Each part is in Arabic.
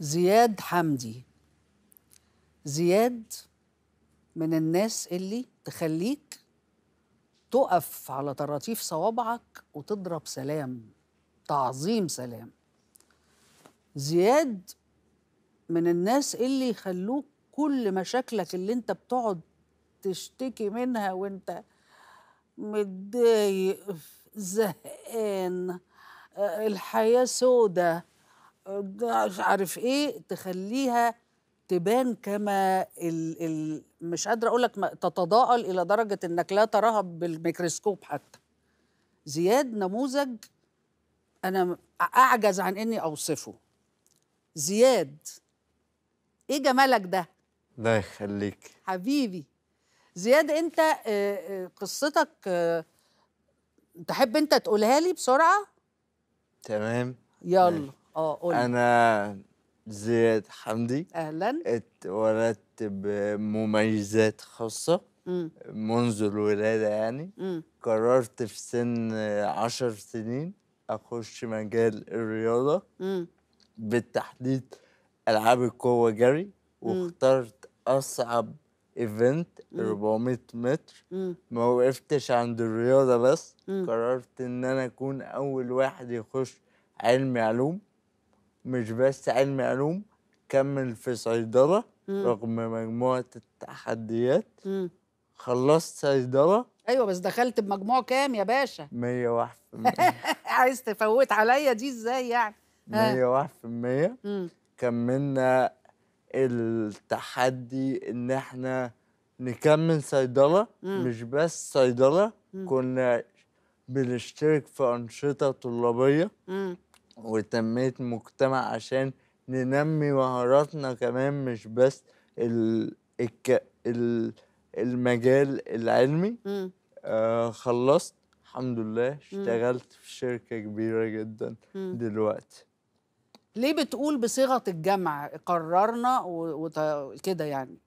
زياد حمدي زياد من الناس اللي تخليك تقف على طراطيف صوابعك وتضرب سلام تعظيم سلام زياد من الناس اللي يخلوك كل مشاكلك اللي انت بتقعد تشتكي منها وانت متضايق زهقان آه، الحياة سودة مش عارف ايه تخليها تبان كما ال ال مش قادره اقول لك تتضاءل الى درجه انك لا تراها بالميكروسكوب حتى زياد نموذج انا اعجز عن اني اوصفه زياد ايه جمالك ده الله يخليك حبيبي زياد انت آه، آه، قصتك آه، تحب انت تقولها لي بسرعه تمام يلا آه، قولي. انا زياد حمدي اهلا اتولدت بمميزات خاصه مم. منذ الولاده يعني مم. قررت في سن عشر سنين اخش مجال الرياضه مم. بالتحديد العاب القوه جري واخترت اصعب ايفنت 400 متر ما وقفتش عند الرياضه بس قررت ان انا اكون اول واحد يخش علمي علوم مش بس علم علوم كمل في صيدلة رغم مجموعة التحديات مم. خلصت صيدلة ايوه بس دخلت بمجموع كام يا باشا 101% عايز تفوت عليا دي ازاي يعني 101% كملنا التحدي ان احنا نكمل صيدلة مش بس صيدلة كنا بنشترك في أنشطة طلابية وتنمية مجتمع عشان ننمي مهاراتنا كمان مش بس ال... الك... ال... المجال العلمي آه خلصت الحمد لله اشتغلت في شركة كبيرة جدا م. دلوقتي ليه بتقول بصيغة الجمع قررنا وكده يعني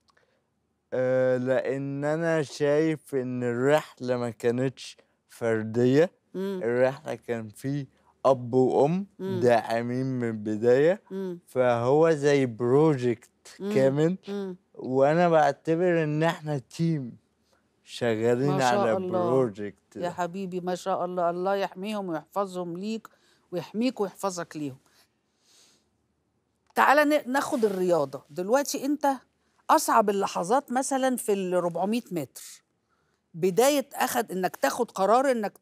آه لأن أنا شايف إن الرحلة ما كانتش فردية م. الرحلة كان فيه اب وام داعمين من البدايه فهو زي بروجكت كامل وانا بعتبر ان احنا تيم شغالين ما شاء على الله. بروجكت يا حبيبي ما شاء الله الله يحميهم ويحفظهم ليك ويحميك ويحفظك ليهم تعالى ناخد الرياضه دلوقتي انت اصعب اللحظات مثلا في ال 400 متر بدايه اخد انك تاخد قرار انك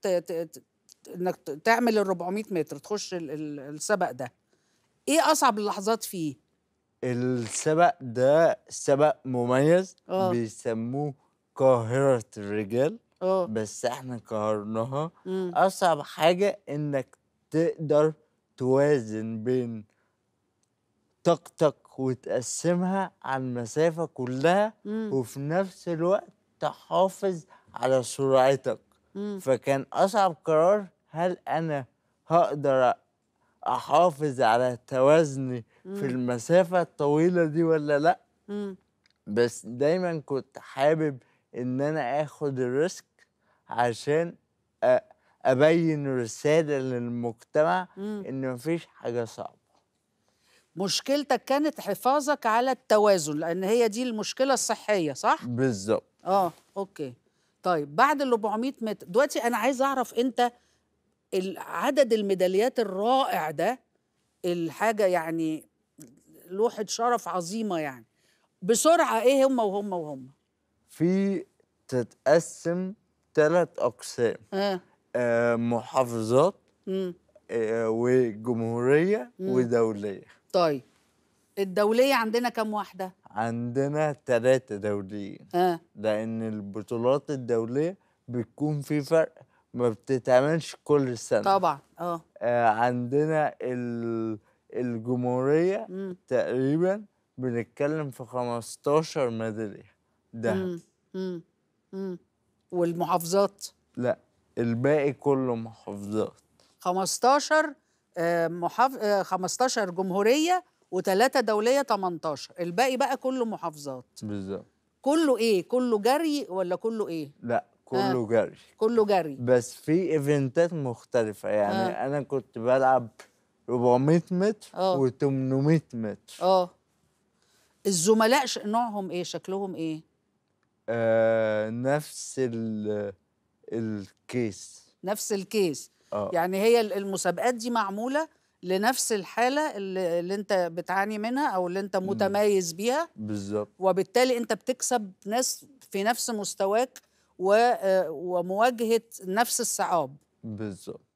انك تعمل ال 400 متر تخش السبق ده ايه اصعب اللحظات فيه السبق ده سبق مميز أوه. بيسموه قاهرة الرجال أوه. بس احنا قهرناها اصعب حاجة انك تقدر توازن بين طاقتك وتقسمها على المسافة كلها مم. وفي نفس الوقت تحافظ على سرعتك فكان اصعب قرار هل انا هقدر احافظ على توازني مم. في المسافه الطويله دي ولا لا مم. بس دايما كنت حابب ان انا اخد الريسك عشان ابين رساله للمجتمع ان مفيش حاجه صعبه مشكلتك كانت حفاظك على التوازن لان هي دي المشكله الصحيه صح بالظبط اه اوكي طيب بعد ال 400 متر دلوقتي انا عايز اعرف انت عدد الميداليات الرائع ده الحاجه يعني لوحه شرف عظيمه يعني بسرعه ايه هم وهم وهم في تتقسم ثلاث اقسام آه. آه محافظات آه وجمهوريه مم. ودوليه طيب الدوليه عندنا كام واحده عندنا ثلاثه دوليين آه. لان البطولات الدوليه بتكون في فرق ما بتتعملش كل سنه طبعا اه, آه، عندنا الجمهوريه تقريبا بنتكلم في 15 ميداليه دهب امم والمحافظات لا الباقي كله محافظات 15 محافظ 15 جمهوريه وثلاثة دولية 18 الباقي بقى كله محافظات بالظبط كله ايه كله جري ولا كله ايه لا كله آه. جري كله جري بس في ايفنتات مختلفة يعني آه. انا كنت بلعب 400 متر و آه. و800 متر اه الزملاء نوعهم ايه شكلهم ايه آه نفس ال الكيس نفس الكيس آه. يعني هي المسابقات دي معموله لنفس الحاله اللي, اللي انت بتعاني منها او اللي انت إمم. متميز بيها بالظبط وبالتالي انت بتكسب ناس في نفس مستواك آه، ومواجهه نفس الصعاب بالظبط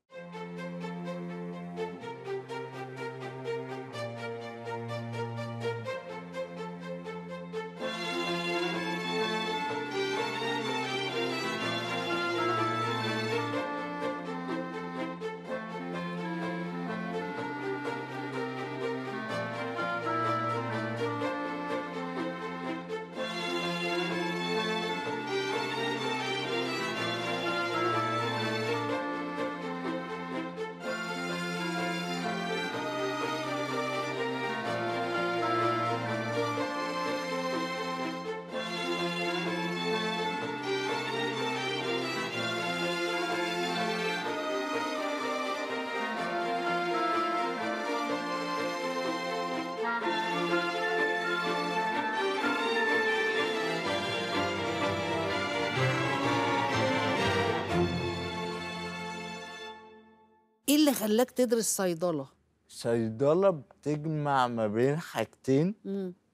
اللي خلاك تدرس صيدله صيدله بتجمع ما بين حاجتين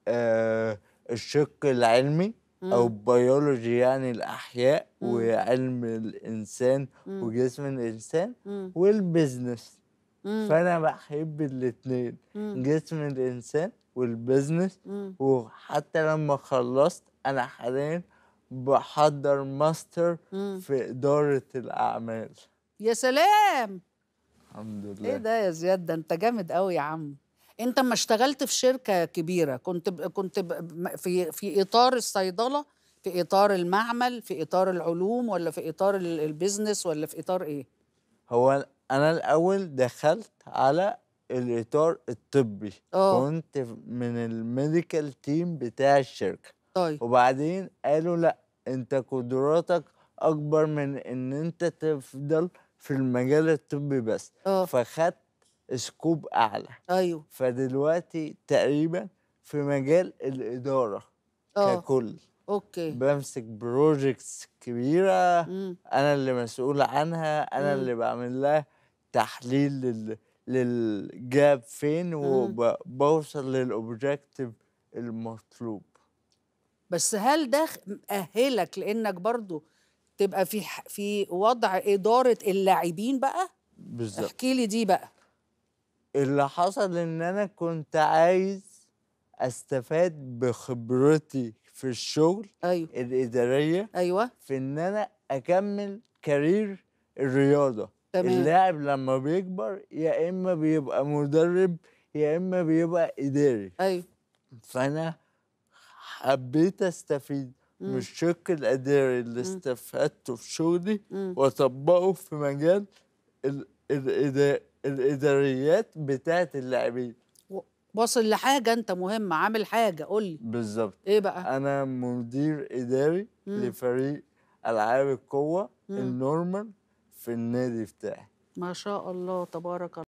آه الشق العلمي مم. او بيولوجي يعني الاحياء مم. وعلم الانسان مم. وجسم الانسان مم. والبزنس مم. فانا بحب الاثنين جسم الانسان والبزنس مم. وحتى لما خلصت انا حاليا بحضر ماستر مم. في اداره الاعمال يا سلام الحمد لله ايه ده يا زياد ده انت جامد قوي يا عم انت ما اشتغلت في شركه كبيره كنت ب... كنت ب... في في اطار الصيدله في اطار المعمل في اطار العلوم ولا في اطار البيزنس ولا في اطار ايه هو انا الاول دخلت على الاطار الطبي أوه. كنت من الميديكال تيم بتاع الشركه طيب وبعدين قالوا لا انت قدراتك اكبر من ان انت تفضل في المجال الطبي بس أوه. فخدت سكوب اعلى ايوه فدلوقتي تقريبا في مجال الاداره أوه. ككل اوكي بمسك بروجكتس كبيره مم. انا اللي مسؤول عنها انا مم. اللي بعمل لها تحليل لل... للجاب فين وبوصل للاوبجكتيف المطلوب بس هل ده اهلك لانك برضو تبقى في في وضع اداره اللاعبين بقى بالظبط احكي لي دي بقى اللي حصل ان انا كنت عايز استفاد بخبرتي في الشغل أيوة. الاداريه ايوه في ان انا اكمل كارير الرياضه تمام. اللاعب لما بيكبر يا اما بيبقى مدرب يا اما بيبقى اداري ايوه فانا حبيت استفيد مم. مش شق الاداري اللي استفدته في شغلي واطبقه في مجال ال الاداريات بتاعه اللاعبين واصل لحاجه انت مهمه عامل حاجه قول لي بالظبط ايه بقى انا مدير اداري مم. لفريق العاب القوه النورمال في النادي بتاعي ما شاء الله تبارك الله